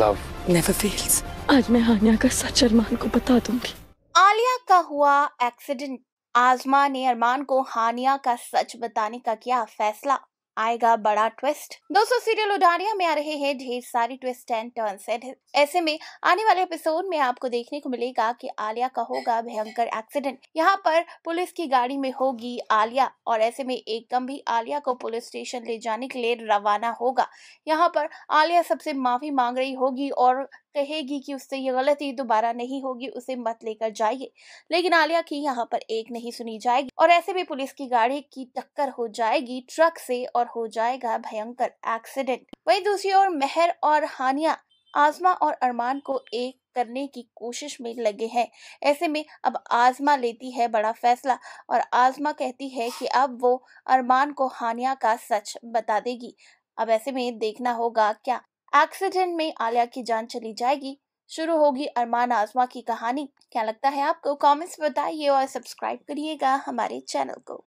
love never fails आज मैं हानिया का सच अरमान को बता दूंगी आलिया का हुआ एक्सीडेंट आजमा ने अरमान को हानिया का सच बताने का किया फैसला आएगा बड़ा ट्विस्ट दोस्तों सीरियल उडारिया में आ रहे हैं ढेर सारी ट्विस्ट एंड टर्न ऐसे में आने वाले एपिसोड में आपको देखने को मिलेगा कि आलिया का होगा भयंकर एक्सीडेंट यहाँ पर पुलिस की गाड़ी में होगी आलिया और ऐसे में एकदम भी आलिया को पुलिस स्टेशन ले जाने के लिए रवाना होगा यहाँ पर आलिया सबसे माफी मांग रही होगी और कहेगी कि उससे ये गलती दोबारा नहीं होगी उसे मत लेकर जाइए लेकिन आलिया की यहाँ पर एक नहीं सुनी जाएगी और ऐसे भी पुलिस की गाड़ी की टक्कर हो जाएगी ट्रक से और हो जाएगा भयंकर एक्सीडेंट वही दूसरी ओर मेहर और हानिया आजमा और अरमान को एक करने की कोशिश में लगे हैं ऐसे में अब आजमा लेती है बड़ा फैसला और आजमा कहती है कि अब वो अरमान को हानिया का सच बता देगी अब ऐसे में देखना होगा क्या एक्सीडेंट में आलिया की जान चली जाएगी शुरू होगी अरमान आजमा की कहानी क्या लगता है आपको कमेंट्स बताइए और सब्सक्राइब करिएगा हमारे चैनल को